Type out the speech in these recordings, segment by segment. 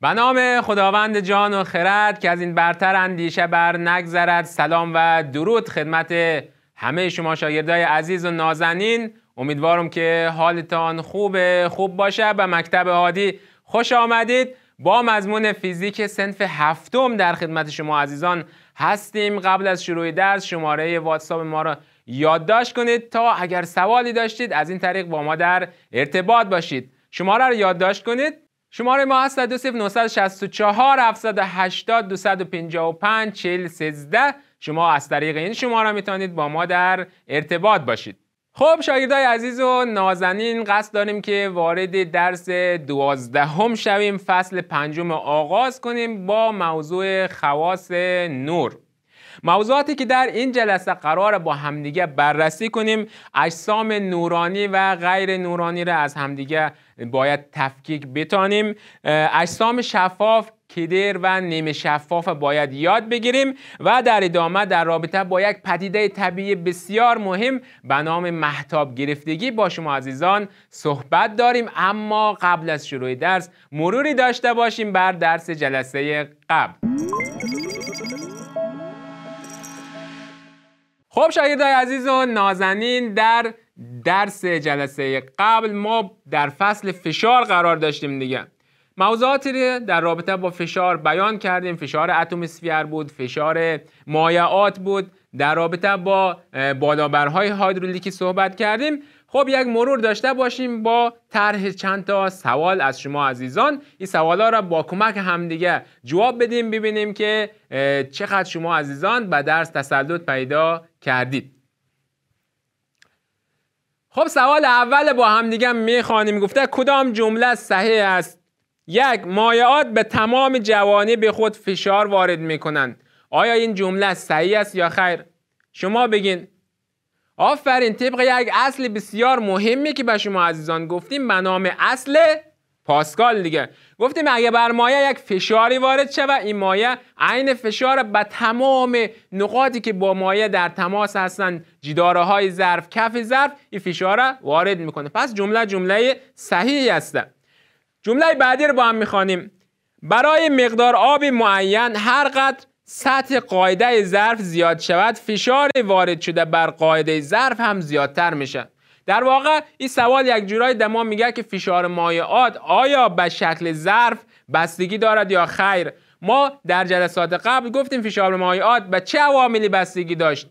به نام خداوند جان و خرد که از این برتر اندیشه بر نگذرد سلام و درود خدمت همه شما شاگردای عزیز و نازنین امیدوارم که حالتان خوب خوب باشه به مکتب عادی خوش آمدید با مضمون فیزیک سنف هفتم در خدمت شما عزیزان هستیم قبل از شروع درس شماره واتساپ ما را یادداشت کنید تا اگر سوالی داشتید از این طریق با ما در ارتباط باشید شماره را یادداشت کنید شماره ما هست 20964 780 255 4013 شما از طریق این شماره میتونید با ما در ارتباط باشید خب شاگردای عزیز و نازنین قصد داریم که وارد درس دوازدهم شویم فصل پنجم آغاز کنیم با موضوع خواص نور موضوعاتی که در این جلسه قرار با همدیگه بررسی کنیم اجسام نورانی و غیر نورانی را از همدیگه باید تفکیک بتانیم اجسام شفاف کدر و نیمه شفاف باید یاد بگیریم و در ادامه در رابطه با یک پدیده طبیعی بسیار مهم به نام محتاب گرفتگی با شما عزیزان صحبت داریم اما قبل از شروع درس مروری داشته باشیم بر درس جلسه قبل خب شاگردای عزیز و نازنین در درس جلسه قبل ما در فصل فشار قرار داشتیم دیگه موضوعاتی در رابطه با فشار بیان کردیم فشار سفیر بود فشار مایعات بود در رابطه با بالابرهای هایدرولیکی صحبت کردیم خب یک مرور داشته باشیم با طرح چند تا سوال از شما عزیزان این ها را با کمک همدیگه جواب بدیم ببینیم که چقدر شما عزیزان به درس تسلط پیدا کردید خب سوال اول با همدیگه میخوانیم گفته کدام جمله صحیح است یک مایعات به تمام جوانی به خود فشار وارد میکنند آیا این جمله صحیح است یا خیر شما بگین آفرین طبق یک اصل بسیار مهمی که به شما عزیزان گفتیم به نام اصل پاسکال دیگه گفتیم اگه بر مایه یک فشاری وارد شود این مایه عین فشار به تمام نقاطی که با مایه در تماس هستن جداره های ظرف کف ظرف این فشار وارد میکنه پس جمله جمله صحیح است. جمله بعدی رو با هم میخوانیم برای مقدار آب معین هر قدر سطح قاعده ظرف زیاد شود فشار وارد شده بر قاعده ظرف هم زیادتر میشه در واقع این سوال یک جورایی دما میگه که فشار مایعات آیا به شکل ظرف بستگی دارد یا خیر ما در جلسات قبل گفتیم فشار مایعات به چه عواملی بستگی داشت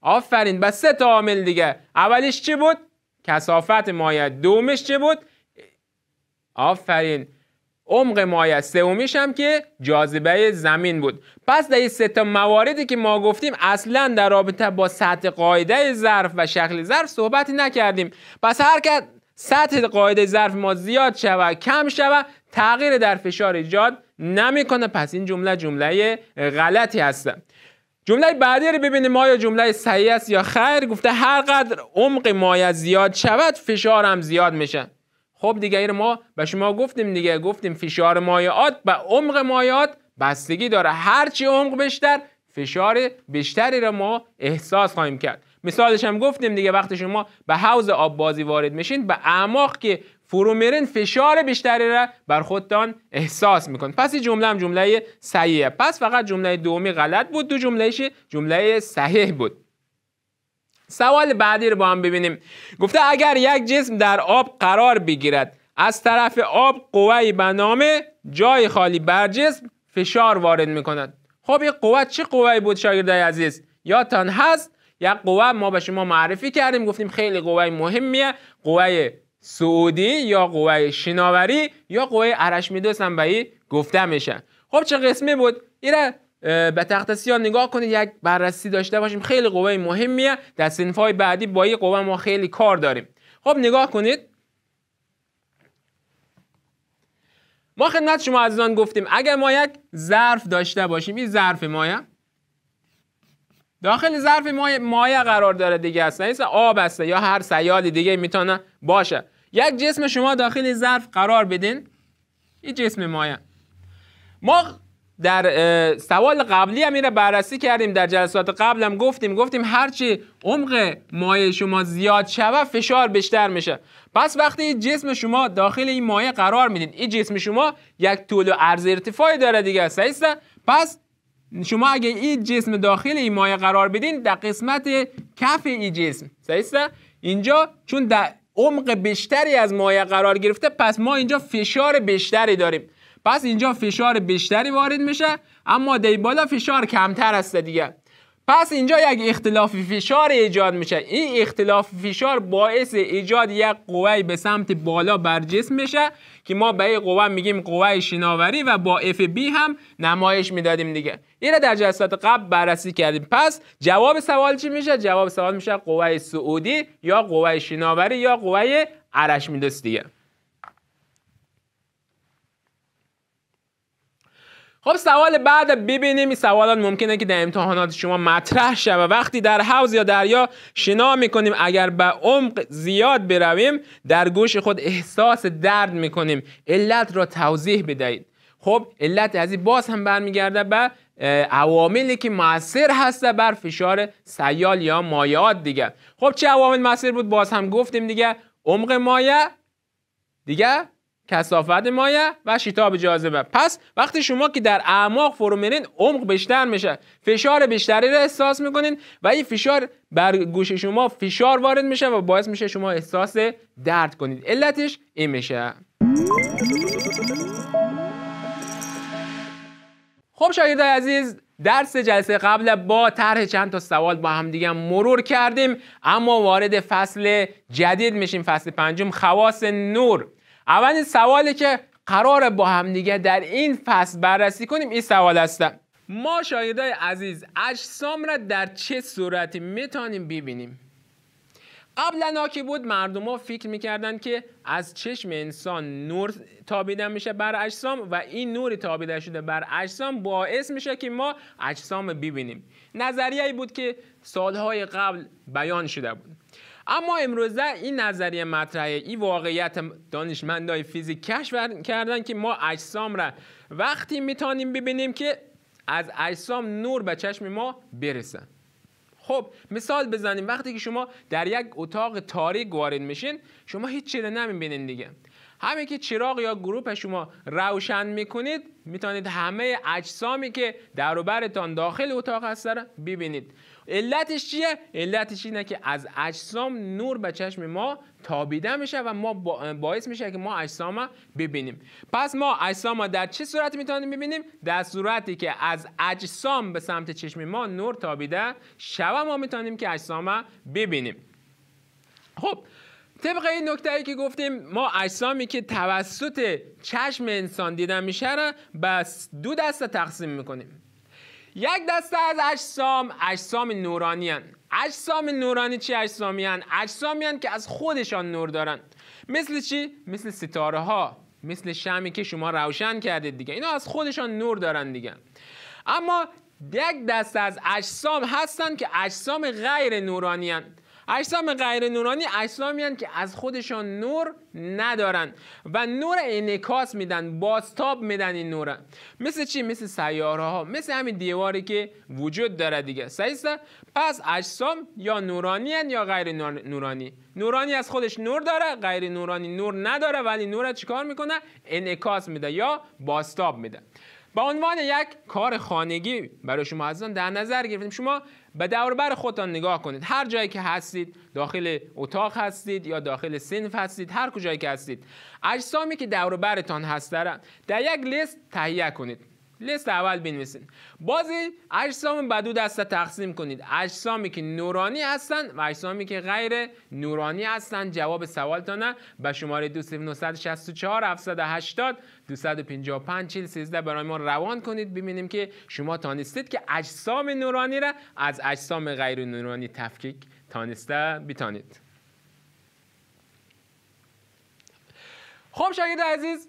آفرین به سه تا عامل دیگه اولیش چی بود کثافت مایع دومش چی بود آفرین عمق مایع سومیش هم که جاذبه زمین بود پس در این سه تا مواردی که ما گفتیم اصلا در رابطه با سطح قاعده ظرف و شکل ظرف صحبتی نکردیم پس هر که سطح قاعده ظرف ما زیاد شود کم شود تغییر در فشار ایجاد نمیکنه پس این جمله جمله غلطی هست جمله بعدی رو ببینیم آیا جمله صحیح است یا خیر گفته هرقدر قدر عمق مایع زیاد شود فشار هم زیاد میشه خب دیگه ما به شما گفتیم دیگه گفتیم فشار مایعات به عمق مایعات بستگی داره هرچی عمق بیشتر فشار بیشتری را ما احساس خواهیم کرد مثالش هم گفتیم دیگه وقتی شما به حوض آب بازی وارد میشین به اعماق که فرو میرین فشار بیشتری را بر خودتان احساس میکن پس این جمله هم جمله صحیحه پس فقط جمله دومی غلط بود دو جملهش جمله صحیح بود سوال بعدی رو با هم ببینیم گفته اگر یک جسم در آب قرار بگیرد از طرف آب قوه به نام جای خالی بر جسم فشار وارد میکند خب این قوه چه قوه بود شاگردای عزیز یادتان هست یا قوه ما به شما معرفی کردیم گفتیم خیلی قوه مهمیه قوه سعودی یا قوه شناوری یا قوه ارشمیدس هم به گفته میشه خب چه قسمی بود به تخت سیاه نگاه کنید یک بررسی داشته باشیم خیلی قوه مهمیه در سنف های بعدی با این قوه ما خیلی کار داریم خب نگاه کنید ما خدمت شما عزیزان گفتیم اگر ما یک ظرف داشته باشیم این ظرف مایه داخل ظرف مایه, مایه قرار داره دیگه است نیست آب است یا هر سیالی دیگه میتونه باشه یک جسم شما داخل ظرف قرار بدین این جسم مایه ما در سوال قبلی هم اینه بررسی کردیم در جلسات قبلم هم گفتیم گفتیم هرچی عمق مایع شما زیاد شوه فشار بیشتر میشه پس وقتی جسم شما داخل این مایع قرار میدین این جسم شما یک طول و عرض ارتفاعی داره دیگه سیسته پس شما اگه این جسم داخل این مایع قرار بدین در قسمت کف این جسم سیسته اینجا چون در عمق بیشتری از مایع قرار گرفته پس ما اینجا فشار بیشتری داریم پس اینجا فشار بیشتری وارد میشه اما دی بالا فشار کمتر است دیگه پس اینجا یک اختلاف فشار ایجاد میشه این اختلاف فشار باعث ایجاد یک قوه به سمت بالا بر جسم میشه که ما به این قوه میگیم قوه شناوری و با اف بی هم نمایش میدادیم دیگه این در جلسات قبل بررسی کردیم پس جواب سوال چی میشه جواب سوال میشه قوه سعودی یا قوه شناوری یا قوه میدست دیگه خب سوال بعد ببینیم این سوالات ممکنه که در امتحانات شما مطرح و وقتی در حوض یا دریا شنا میکنیم اگر به عمق زیاد برویم در گوش خود احساس درد میکنیم علت را توضیح بدهید خب علت از این باز هم برمیگرده به عواملی که موثر هسته بر فشار سیال یا مایعات دیگه خب چه عوامل موثر بود باز هم گفتیم دیگه عمق مایه دیگه کسافت مایه و شتاب جاذبه پس وقتی شما که در اعماق فرو میرین عمق بیشتر میشه فشار بیشتری رو احساس میکنین و این فشار بر گوش شما فشار وارد میشه و باعث میشه شما احساس درد کنید علتش این میشه خب شاگردای عزیز درس جلسه قبل با طرح چند تا سوال با دیگه مرور کردیم اما وارد فصل جدید میشیم فصل پنجم خواص نور اولین سوالی که قرار با همدیگه در این فصل بررسی کنیم این سوال هستم ما شایده عزیز اجسام را در چه صورتی میتانیم ببینیم قبلا که بود مردم ها فکر میکردن که از چشم انسان نور تابیده میشه بر اجسام و این نوری تابیده شده بر اجسام باعث میشه که ما اجسام ببینیم نظریه بود که سالهای قبل بیان شده بود اما امروزه این نظریه مطرحه این واقعیت دانشمندای فیزیک کشف کردن که ما اجسام را وقتی میتونیم ببینیم که از اجسام نور به چشم ما برسه. خب مثال بزنیم وقتی که شما در یک اتاق تاریک وارد میشین شما هیچ چیزی نمیبینین دیگه همه که چراغ یا گروپ شما روشن میکنید میتونید همه اجسامی که در داخل اتاق هستن ببینید علتش چیه علتش اینه که از اجسام نور به چشم ما تابیده میشه و ما باعث میشه که ما اجسام ببینیم پس ما اجسام در چه صورت میتونیم ببینیم در صورتی که از اجسام به سمت چشم ما نور تابیده شوه ما میتونیم که اجسام ببینیم خب طبق این نکته ای که گفتیم ما اجسامی که توسط چشم انسان دیده میشه را به دو دسته تقسیم میکنیم یک دسته از اجسام اجسام نورانی هن. اجسام نورانی چی اجسامی هن؟ اجسامی که از خودشان نور دارند مثل چی؟ مثل ستاره ها مثل شمی که شما روشن کردید دیگه اینا از خودشان نور دارند دیگه اما یک دسته از اجسام هستند که اجسام غیر نورانی اجسام غیر نورانی اجسامی هستند که از خودشان نور ندارند و نور انکاس میدن باستاب میدن این نوره مثل چی مثل سیاره ها مثل همین دیواری که وجود داره دیگه صحیح پس اجسام یا نورانی یا غیر نورانی نورانی از خودش نور داره غیر نورانی نور نداره ولی نور چیکار میکنه انکاس میده یا باستاب میده به عنوان یک کار خانگی برای شما عزیزان در نظر گرفتیم شما به دوربر خودتان نگاه کنید هر جایی که هستید داخل اتاق هستید یا داخل سنف هستید هر کجایی که هستید اجسامی که دوربرتان هستن در یک لیست تهیه کنید لیست اول بنویسید باز اجسام دو دسته تقسیم کنید اجسامی که نورانی هستند و اجسامی که غیر نورانی هستند جواب سوالتانه به شماره 2964 780 255 40 13 برای ما روان کنید ببینیم که شما تانستید که اجسام نورانی را از اجسام غیر نورانی تفکیک تانسته بیتانید خب شاید عزیز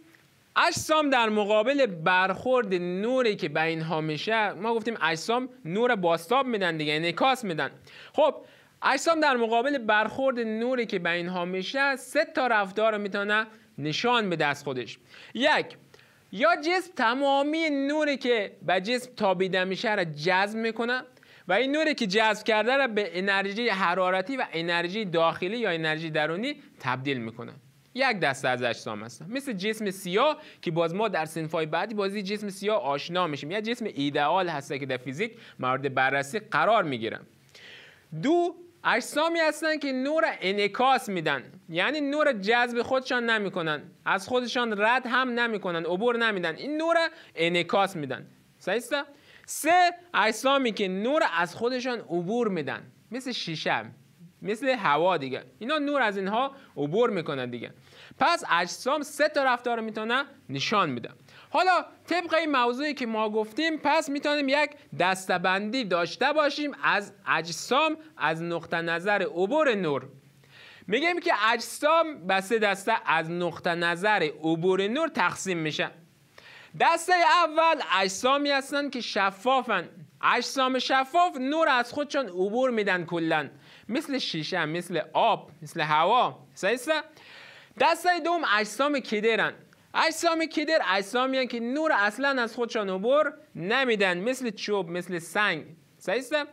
اجسام در مقابل برخورد نوری که به اینها میشه ما گفتیم اجسام نور باستاب میدن دیگه انعکاس یعنی میدن خب اجسام در مقابل برخورد نوری که به اینها میشه سه تا رفتار رو میتونه نشان به دست خودش یک یا جسم تمامی نوری که به جسم تابیده میشه را جذب میکنه و این نوری که جذب کرده را به انرژی حرارتی و انرژی داخلی یا انرژی درونی تبدیل میکنه یک دسته از اجسام هستن مثل جسم سیاه که باز ما در سنفای بعدی بازی جسم سیاه آشنا میشیم یا جسم ایدئال هست که در فیزیک مورد بررسی قرار میگیرن دو اجسامی هستن که نور انعکاس میدن یعنی نور جذب خودشان نمیکنن از خودشان رد هم نمیکنن عبور نمیدن این نور انکاس میدن صحیح سه اجسامی که نور از خودشان عبور میدن مثل شیشه مثل هوا دیگه اینا نور از اینها عبور میکنن دیگه پس اجسام سه تا رفتار رو میتونه نشان میده حالا طبق این موضوعی که ما گفتیم پس میتونیم یک دستبندی داشته باشیم از اجسام از نقطه نظر عبور نور میگیم که اجسام به سه دسته از نقطه نظر عبور نور تقسیم میشه دسته اول اجسامی هستند که شفافن اجسام شفاف نور از خودشان عبور میدن کلا مثل شیشه مثل آب مثل هوا سایسته دسته دوم اجسام کدرن اجسام کدر اجسامی که نور اصلا از خودشان عبور نمیدن مثل چوب مثل سنگ سایسته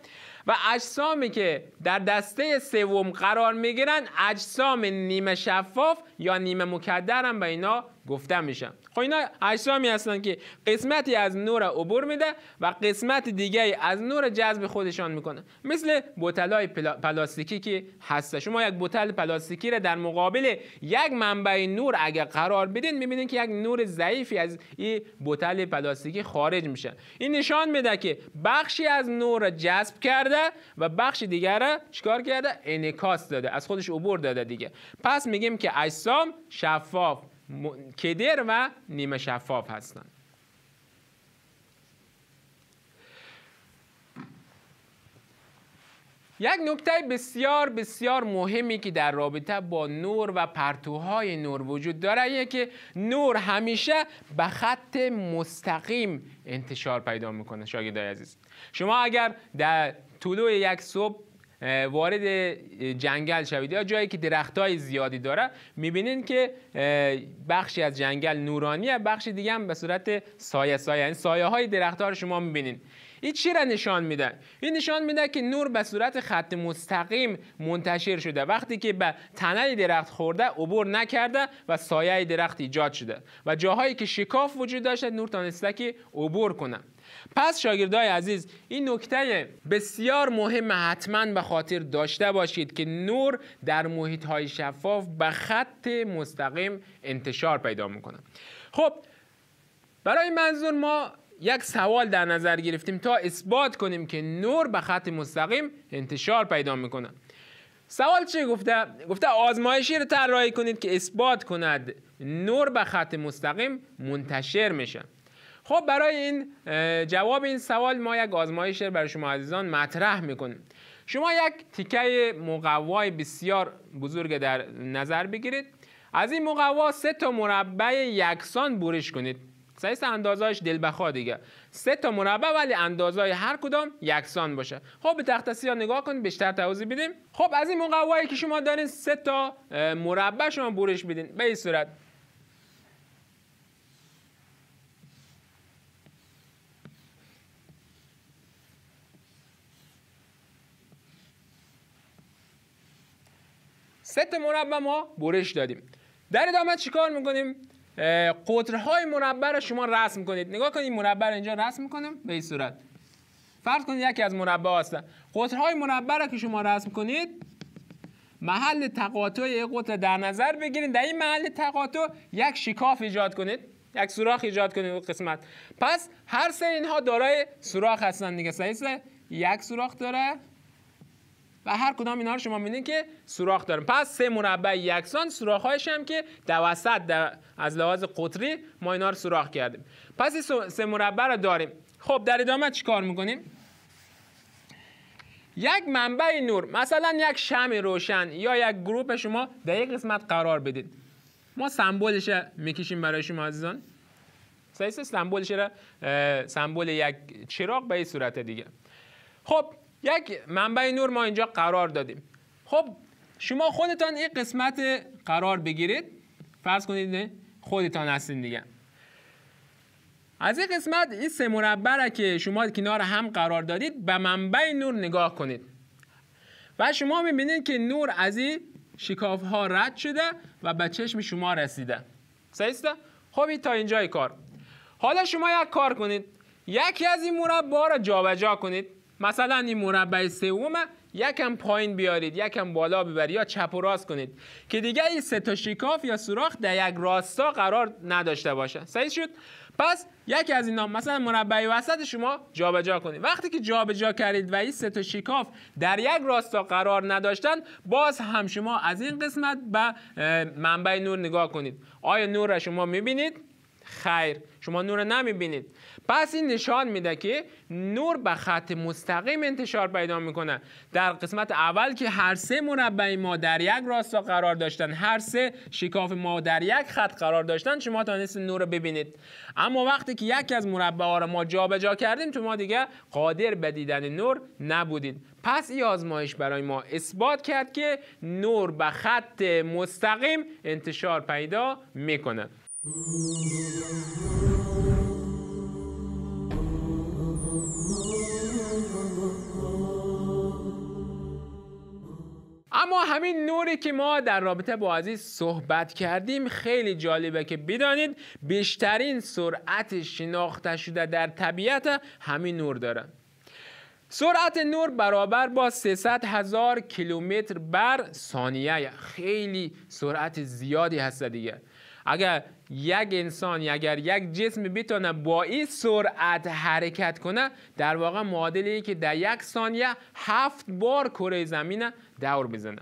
و اجسامی که در دسته سوم قرار میگیرن اجسام نیمه شفاف یا نیمه مکدر هم به اینا گفتم میشن خب اینا اجسامی هستن که قسمتی از نور عبور میده و قسمت دیگه از نور جذب خودشان میکنه مثل بوتلای پلا... پلاستیکی که هست شما یک بوتل پلاستیکی را در مقابل یک منبع نور اگر قرار بدین میبینید که یک نور ضعیفی از این بوتل پلاستیکی خارج میشه این نشان میده که بخشی از نور را جذب کرده و بخش دیگر را چیکار کرده انکاس داده از خودش عبور داده دیگه پس میگیم که اجسام شفاف کدر و نیمه شفاف هستند یک نکته بسیار بسیار مهمی که در رابطه با نور و پرتوهای نور وجود داره اینه که نور همیشه به خط مستقیم انتشار پیدا میکنه شاگردای عزیز شما اگر در طلوع یک صبح وارد جنگل شوید یا جایی که های زیادی داره میبینین که بخشی از جنگل نورانی بخشی بخش دیگه هم به صورت سایه سایه این یعنی سایه های رو شما میبینین این چی را نشان میده این نشان میده که نور به صورت خط مستقیم منتشر شده وقتی که به تنه درخت خورده عبور نکرده و سایه درخت ایجاد شده و جاهایی که شکاف وجود داشته نور تانسته که عبور کنه پس شاگردای عزیز این نکته بسیار مهم حتما به خاطر داشته باشید که نور در محیط های شفاف به خط مستقیم انتشار پیدا میکنه خب برای منظور ما یک سوال در نظر گرفتیم تا اثبات کنیم که نور به خط مستقیم انتشار پیدا میکنه سوال چی گفته؟ گفته آزمایشی رو طراحی کنید که اثبات کند نور به خط مستقیم منتشر میشه خب برای این جواب این سوال ما یک آزمایش برای شما عزیزان مطرح میکنیم شما یک تیکه مقوای بسیار بزرگ در نظر بگیرید از این مقوا سه تا مربع یکسان برش کنید سعیس دل دلبخوا دیگه سه تا مربع ولی اندازه هر کدام یکسان باشه خب به تخت سیاه نگاه کنید بیشتر توضیح بدیم خب از این مقوایی که شما دارین سه تا مربع شما برش بدین به صورت تا مربع ما برش دادیم در ادامه چیکار میکنیم قطرهای مربع رو شما رسم کنید نگاه کنید مربع رو اینجا رسم کنیم به این صورت فرض کنید یکی از مربع هستن قطرهای مربع رو که شما رسم کنید محل تقاطع یک قطر در نظر بگیرید در این محل تقاطع یک شکاف ایجاد کنید یک سوراخ ایجاد کنید اون قسمت پس هر سه اینها دارای سوراخ هستند دیگه سه یک سوراخ داره و هر کدام اینا رو شما میبینید که سوراخ داریم. پس سه مربع یکسان سوراخ‌هاش هم که وسط وسط از لحاظ قطری ما اینا رو سوراخ کردیم پس این سه مربع رو داریم خب در ادامه کار میکنیم یک منبع نور مثلا یک شم روشن یا یک گروپ شما در یک قسمت قرار بدید ما سمبولش میکشیم برای شما عزیزان سایس سمبولش را سمبول یک چراغ به این صورت دیگه خب یک منبع نور ما اینجا قرار دادیم خب شما خودتان این قسمت قرار بگیرید فرض کنید خودتان هستین دیگه از این قسمت این سه مربع که شما کنار هم قرار دادید به منبع نور نگاه کنید و شما میبینید که نور از این شکاف ها رد شده و به چشم شما رسیده سیسته؟ خب تا اینجای کار حالا شما یک کار کنید یکی از این مربع را جابجا کنید مثلا این مربع سومه یکم پایین بیارید یکم بالا ببرید یا چپ و راست کنید که دیگه این سه تا شکاف یا سوراخ در یک راستا قرار نداشته باشه صحیح شد پس یکی از اینا مثلا مربع وسط شما جابجا جا کنید وقتی که جابجا جا کردید و این سه تا شکاف در یک راستا قرار نداشتن باز هم شما از این قسمت به منبع نور نگاه کنید آیا نور را شما میبینید خیر شما نور نمیبینید پس این نشان میده که نور به خط مستقیم انتشار پیدا میکنه در قسمت اول که هر سه مربع ما در یک راستا قرار داشتن هر سه شکاف ما در یک خط قرار داشتن شما تانستین نور رو ببینید اما وقتی که یکی از مربع ها رو ما جابجا جا کردیم ما دیگه قادر به دیدن نور نبودید پس این آزمایش برای ما اثبات کرد که نور به خط مستقیم انتشار پیدا میکنه اما همین نوری که ما در رابطه با عزیز صحبت کردیم خیلی جالبه که بدانید بیشترین سرعت شناخته شده در طبیعت همین نور داره سرعت نور برابر با 300 هزار کیلومتر بر ثانیه خیلی سرعت زیادی هست دیگه اگر یک انسان اگر یک جسم بتونه با این سرعت حرکت کنه در واقع معادله که در یک ثانیه هفت بار کره زمین دور بزنه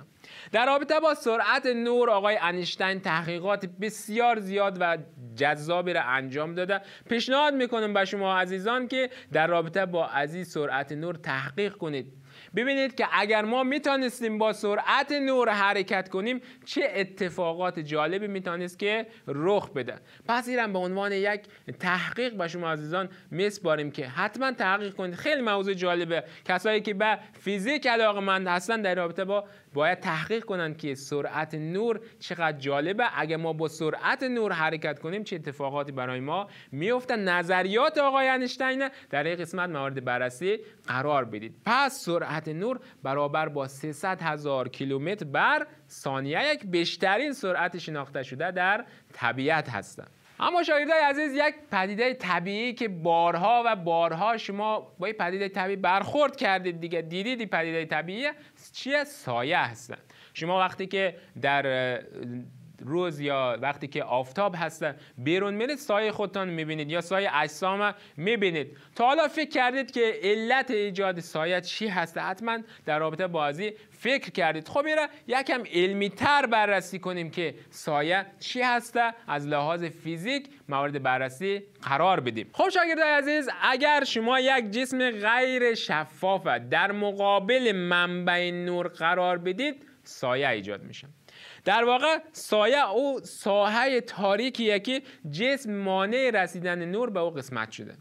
در رابطه با سرعت نور آقای انیشتین تحقیقات بسیار زیاد و جذابی را انجام داده پیشنهاد میکنم به شما عزیزان که در رابطه با عزیز سرعت نور تحقیق کنید ببینید که اگر ما میتونستیم با سرعت نور حرکت کنیم چه اتفاقات جالبی میتونست که رخ بده پس ایران به عنوان یک تحقیق به شما عزیزان میسپاریم که حتما تحقیق کنید خیلی موضوع جالبه کسایی که به فیزیک علاقمند هستن در رابطه با باید تحقیق کنن که سرعت نور چقدر جالبه اگه ما با سرعت نور حرکت کنیم چه اتفاقاتی برای ما میفته نظریات آقای انشتین در این قسمت موارد بررسی قرار بدید پس سرعت نور برابر با 300 هزار کیلومتر بر ثانیه یک بیشترین سرعت شناخته شده در طبیعت هستند اما شاگردای عزیز یک پدیده طبیعی که بارها و بارها شما با این پدیده طبیعی برخورد کردید دیگه دیدید پدیده طبیعی چیه سایه هستن شما وقتی که در روز یا وقتی که آفتاب هستن بیرون میرید سایه خودتان میبینید یا سایه اجسام میبینید تا حالا فکر کردید که علت ایجاد سایه چی هسته حتما در رابطه بازی فکر کردید خب این یکم علمی تر بررسی کنیم که سایه چی هسته از لحاظ فیزیک موارد بررسی قرار بدیم خب شاگردای عزیز اگر شما یک جسم غیر شفاف در مقابل منبع نور قرار بدید سایه ایجاد میشه در واقع سایه او ساحه تاریکیه که جسم مانع رسیدن نور به او قسمت شده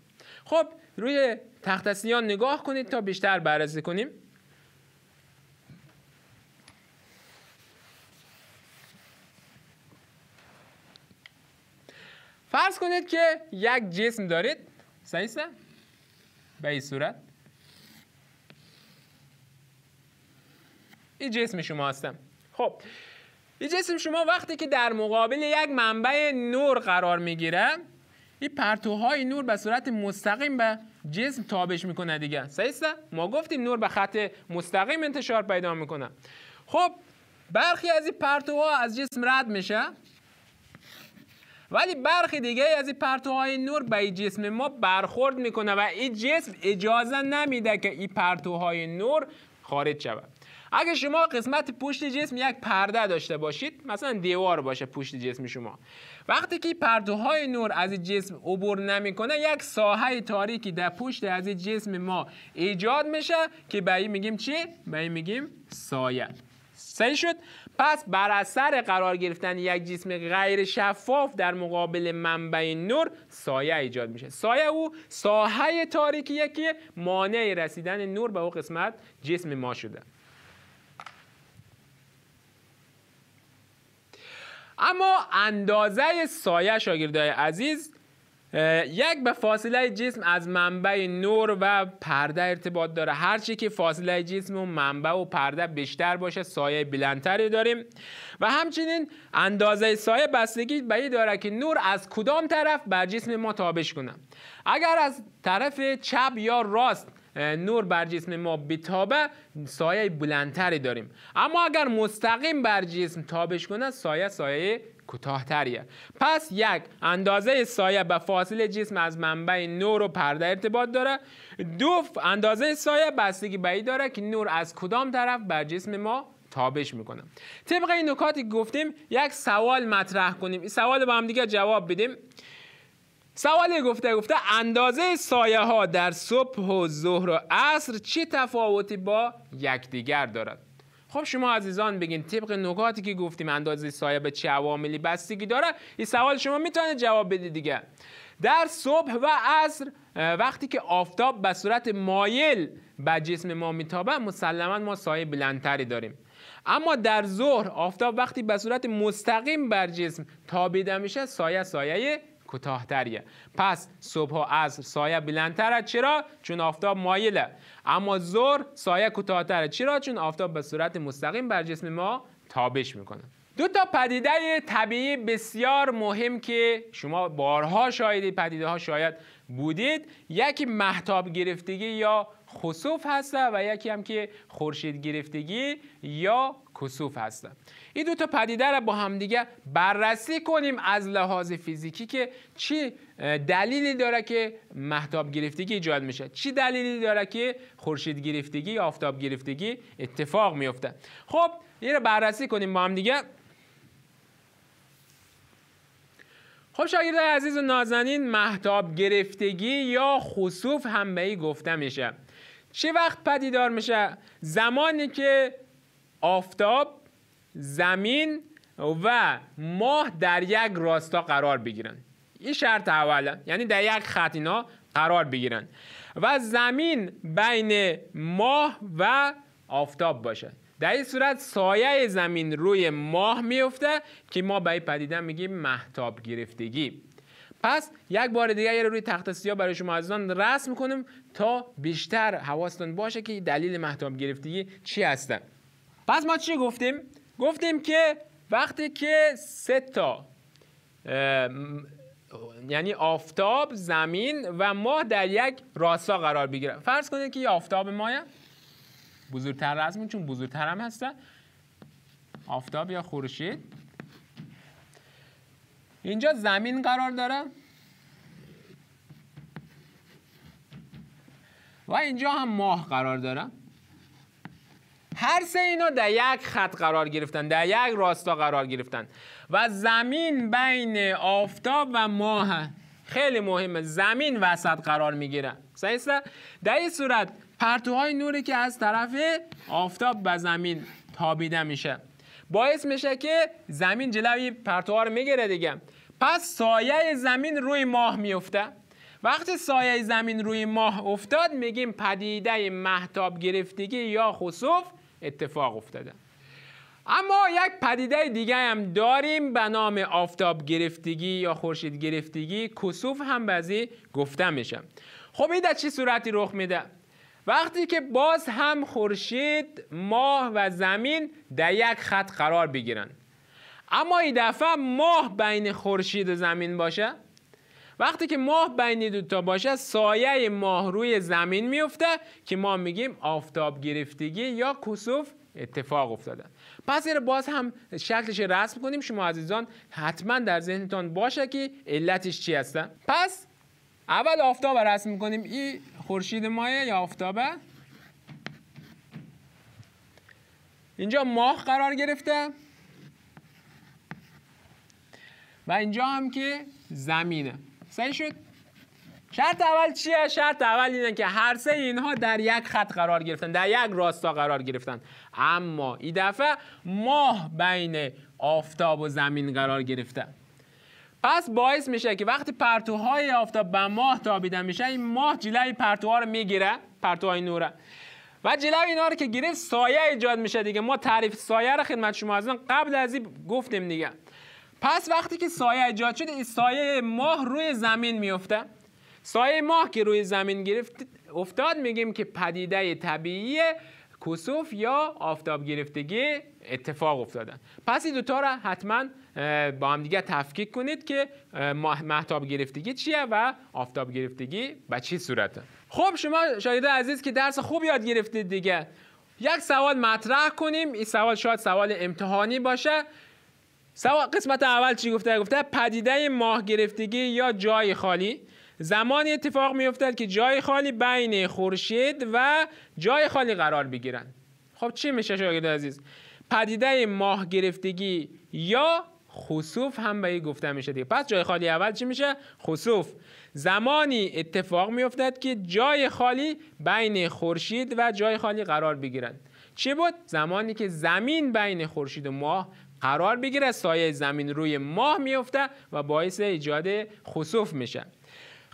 خب روی تخت نگاه کنید تا بیشتر بررسی کنیم فرض کنید که یک جسم دارید صحیح به این صورت این جسم شما هستم خب یه جسم شما وقتی که در مقابل یک منبع نور قرار میگیره این پرتوهای نور به صورت مستقیم به جسم تابش میکنه دیگه سعیسته ما گفتیم نور به خط مستقیم انتشار پیدا میکنه خب برخی از این پرتوها از جسم رد میشه ولی برخی دیگه از این پرتوهای نور به این جسم ما برخورد میکنه و این جسم اجازه نمیده که این پرتوهای نور خارج شود اگه شما قسمت پشت جسم یک پرده داشته باشید مثلا دیوار باشه پشت جسم شما وقتی که پرتوهای نور از جسم عبور نمیکنه یک ساحه تاریکی در پشت از جسم ما ایجاد میشه که به این میگیم چی به این میگیم سایه صحیح شد پس بر اثر قرار گرفتن یک جسم غیر شفاف در مقابل منبع نور سایه ایجاد میشه سایه او ساحه تاریکیه که مانع رسیدن نور به او قسمت جسم ما شده اما اندازه سایه شاگردای عزیز یک به فاصله جسم از منبع نور و پرده ارتباط داره هرچی که فاصله جسم و منبع و پرده بیشتر باشه سایه بلندتری داریم و همچنین اندازه سایه بستگی به این داره که نور از کدام طرف بر جسم ما تابش کنه اگر از طرف چپ یا راست نور بر جسم ما بتابه سایه بلندتری داریم اما اگر مستقیم بر جسم تابش کنه سایه سایه کوتاهتریه پس یک اندازه سایه به فاصله جسم از منبع نور و پرده ارتباط داره دو اندازه سایه بستگی به داره که نور از کدام طرف بر جسم ما تابش میکنه طبق این نکاتی گفتیم یک سوال مطرح کنیم این سوال با هم دیگه جواب بدیم سوال گفته گفته اندازه سایه ها در صبح و ظهر و عصر چه تفاوتی با یکدیگر دارد خب شما عزیزان بگین طبق نکاتی که گفتیم اندازه سایه به چه عواملی بستگی داره این سوال شما میتونه جواب بده دیگه در صبح و عصر وقتی که آفتاب به صورت مایل به جسم ما میتابه مسلما ما سایه بلندتری داریم اما در ظهر آفتاب وقتی به صورت مستقیم بر جسم تابیده میشه سایه سایه کوتاهتریه پس صبح و عصر سایه بلندتره چرا چون آفتاب مایله اما ظهر سایه کوتاهتره چرا چون آفتاب به صورت مستقیم بر جسم ما تابش میکنه دو تا پدیده طبیعی بسیار مهم که شما بارها شاید پدیده ها شاید بودید یکی محتاب گرفتگی یا خصوف هسته و یکی هم که خورشید گرفتگی یا کسوف هستن این دو تا پدیده رو با دیگه بررسی کنیم از لحاظ فیزیکی که چی دلیلی داره که محتاب گرفتگی ایجاد میشه چی دلیلی داره که خورشید گرفتگی آفتاب گرفتگی اتفاق میفته خب این رو بررسی کنیم با دیگه خب شاگرده عزیز و نازنین محتاب گرفتگی یا خصوف هم به ای گفته میشه چه وقت پدیدار میشه زمانی که آفتاب زمین و ماه در یک راستا قرار بگیرن این شرط اوله یعنی در یک خط اینا قرار بگیرن و زمین بین ماه و آفتاب باشه در این صورت سایه زمین روی ماه میفته که ما به این پدیده میگیم محتاب گرفتگی پس یک بار دیگه روی تخت سیاه برای شما عزیزان رسم کنیم تا بیشتر حواستان باشه که دلیل محتاب گرفتگی چی هستن پس ما چی گفتیم؟ گفتیم که وقتی که سه تا یعنی آفتاب، زمین و ماه در یک راستا قرار بگیرن فرض کنید که یه آفتاب ماه بزرگتر از چون بزرگتر هم هستن آفتاب یا خورشید اینجا زمین قرار داره و اینجا هم ماه قرار داره هر سه اینا در یک خط قرار گرفتن در یک راستا قرار گرفتن و زمین بین آفتاب و ماه خیلی مهمه زمین وسط قرار میگیره صحیح در این صورت پرتوهای نوری که از طرف آفتاب به زمین تابیده میشه باعث میشه که زمین جلوی پرتوها رو میگیره دیگه پس سایه زمین روی ماه میفته وقتی سایه زمین روی ماه افتاد میگیم پدیده محتاب گرفتگی یا خسوف اتفاق افتاده اما یک پدیده دیگه هم داریم به نام آفتاب گرفتگی یا خورشید گرفتگی کسوف هم بعضی گفته میشه خب این در چه صورتی رخ میده وقتی که باز هم خورشید ماه و زمین در یک خط قرار بگیرن اما این دفعه ماه بین خورشید و زمین باشه وقتی که ماه بین تا باشه سایه ماه روی زمین میفته که ما میگیم آفتاب گرفتگی یا کسوف اتفاق افتاده پس این باز هم شکلش رسم کنیم شما عزیزان حتما در ذهنتان باشه که علتش چی هستن پس اول آفتاب رسم میکنیم این خورشید مایه یا آفتابه اینجا ماه قرار گرفته و اینجا هم که زمینه سه شد شرط اول چیه؟ شرط اول اینه که هر سه اینها در یک خط قرار گرفتن در یک راستا قرار گرفتن اما این دفعه ماه بین آفتاب و زمین قرار گرفته پس باعث میشه که وقتی پرتوهای آفتاب به ماه تابیده میشه این ماه جلوی پرتوها رو میگیره پرتوهای نوره و جلوی اینا رو که گرفت سایه ایجاد میشه دیگه ما تعریف سایه رو خدمت شما از قبل از این گفتیم دیگه پس وقتی که سایه ایجاد شد این سایه ماه روی زمین میفته سایه ماه که روی زمین گرفت افتاد میگیم که پدیده طبیعی کسوف یا آفتاب گرفتگی اتفاق افتادن پس این دوتا را حتما با هم دیگه تفکیک کنید که محتاب گرفتگی چیه و آفتاب گرفتگی به چی صورته خب شما شاید عزیز که درس خوب یاد گرفتید دیگه یک سوال مطرح کنیم این سوال شاید سوال امتحانی باشه سوا قسمت اول چی گفته گفته پدیده ماه گرفتگی یا جای خالی زمانی اتفاق می که جای خالی بین خورشید و جای خالی قرار بگیرند خب چی میشه شاگرد عزیز پدیده ماه گرفتگی یا خصوف هم به این گفته میشه دیگه پس جای خالی اول چی میشه خصوف زمانی اتفاق میافتد که جای خالی بین خورشید و جای خالی قرار بگیرند چی بود زمانی که زمین بین خورشید و ماه قرار بگیره سایه زمین روی ماه میفته و باعث ایجاد خسوف میشه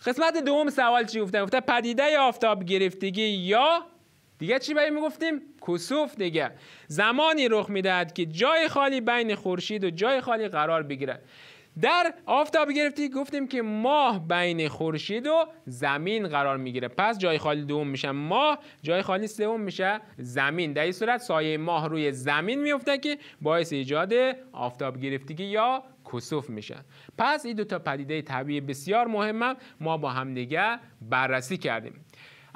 قسمت دوم سوال چی گفتن گفته پدیده آفتاب گرفتگی یا دیگه چی باید میگفتیم کسوف دیگه زمانی رخ میدهد که جای خالی بین خورشید و جای خالی قرار بگیرد در آفتاب گرفتی گفتیم که ماه بین خورشید و زمین قرار میگیره پس جای خالی دوم میشه ماه جای خالی سوم میشه زمین در این صورت سایه ماه روی زمین میفته که باعث ایجاد آفتاب گرفتگی یا کسوف میشن پس این دو تا پدیده طبیعی بسیار مهمم ما با همدیگه بررسی کردیم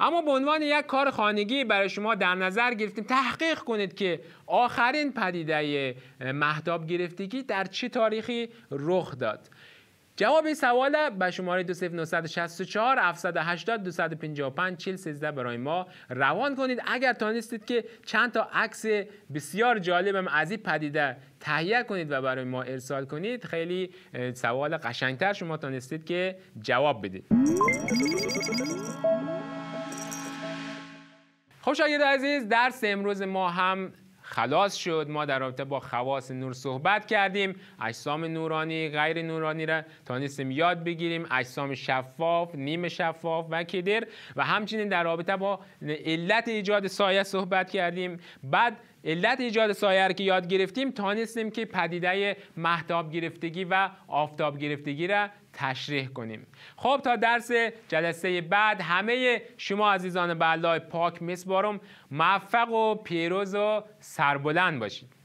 اما به عنوان یک کار خانگی برای شما در نظر گرفتیم تحقیق کنید که آخرین پدیده مهداب گرفتگی در چه تاریخی رخ داد جواب این سوال به شماره 2964 780 255 13 برای ما روان کنید اگر تانستید که چند تا عکس بسیار جالبم از این پدیده تهیه کنید و برای ما ارسال کنید خیلی سوال قشنگتر شما تانستید که جواب بدید خب شاگرده عزیز درس امروز ما هم خلاص شد ما در رابطه با خواص نور صحبت کردیم اجسام نورانی غیر نورانی را تا یاد بگیریم اجسام شفاف نیم شفاف و کدر و همچنین در رابطه با علت ایجاد سایه صحبت کردیم بعد علت ایجاد سایه که یاد گرفتیم تانستیم که پدیده محتاب گرفتگی و آفتاب گرفتگی را تشریح کنیم خب تا درس جلسه بعد همه شما عزیزان بلای پاک مثبارم موفق و پیروز و سربلند باشید